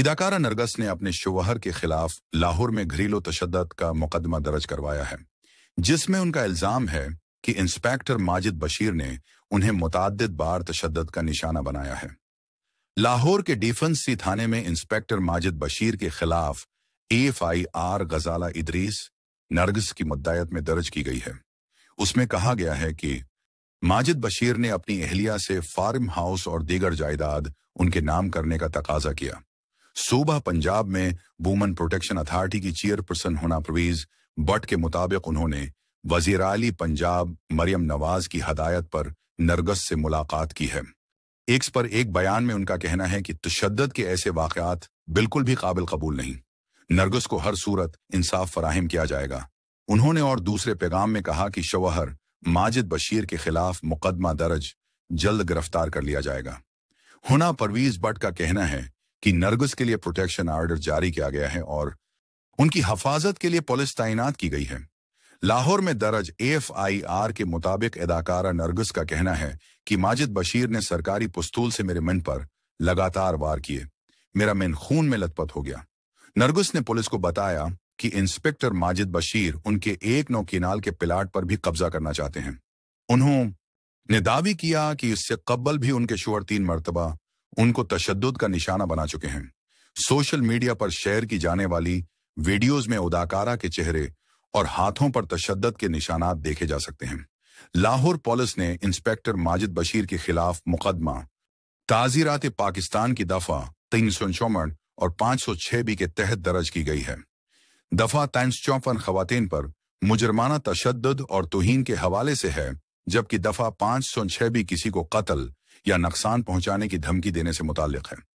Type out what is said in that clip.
अदाकारा नरगस ने अपने शोहर के खिलाफ लाहौर में घरेलू तशद का मुकदमा दर्ज करवाया है जिसमें उनका इल्ज़ाम है कि इंस्पेक्टर माजिद बशीर ने उन्हें मुतद बार तशद का निशाना बनाया है लाहौर के डिफेंस थाने में इंस्पेक्टर माजिद बशीर के खिलाफ F I R Ghazala Idrees Nargis की मुद्दायत में दर्ज की गई है उसमें कहा गया है कि माजिद बशीर ने अपनी अहलिया से फार्म हाउस और दीगर जायदाद उनके नाम करने का तकाजा किया सूबा पंजाब में वुमन प्रोटेक्शन अथॉरिटी की चेयरपर्सन होना परवीज बट के मुताबिक उन्होंने वजीर अली पंजाब मरियम नवाज की हदायत पर नरगस से मुलाकात की है एक पर एक बयान में उनका कहना है कि तशद के ऐसे वाकत बिल्कुल भी काबिल कबूल नहीं नरगस को हर सूरत इंसाफ फराहम किया जाएगा उन्होंने और दूसरे पैगाम में कहा कि शवहर माजिद बशीर के खिलाफ मुकदमा दर्ज जल्द गिरफ्तार कर लिया जाएगा हुना परवीज बट का कहना है कि नरगिस के लिए प्रोटेक्शन आर्डर जारी किया गया है और उनकी हफाजत के लिए पुलिस तैनात की गई है लाहौर में दर्ज एफआईआर के मुताबिक अदाकारा नरगिस का कहना है कि माजिद बशीर ने सरकारी पुस्तूल से मेरे मन पर लगातार वार किए मेरा मन खून में लतपत हो गया नरगिस ने पुलिस को बताया कि इंस्पेक्टर माजिद बशीर उनके एक नौ किनाल के प्लाट पर भी कब्जा करना चाहते हैं उन्होंने दावी किया कि इससे कब्बल भी उनके शोर तीन मरतबा उनको तशद का निशाना बना चुके हैं सोशल मीडिया पर शेयर की जाने वाली वीडियोस में उदाकारा के चेहरे और हाथों पर तशद के निशाना देखे जा सकते हैं लाहौर पुलिस ने इंस्पेक्टर माजिद बशीर के खिलाफ मुकदमा ताजीरात पाकिस्तान की दफा तीन सौ चौवन और पांच सौ छह बी के तहत दर्ज की गई है दफा तीन सौ चौवन पर मुजरमाना तशद और तोहन के हवाले से है जबकि दफा पांच सौ छह बी किसी को कत्ल या नुकसान पहुंचाने की धमकी देने से मुतल है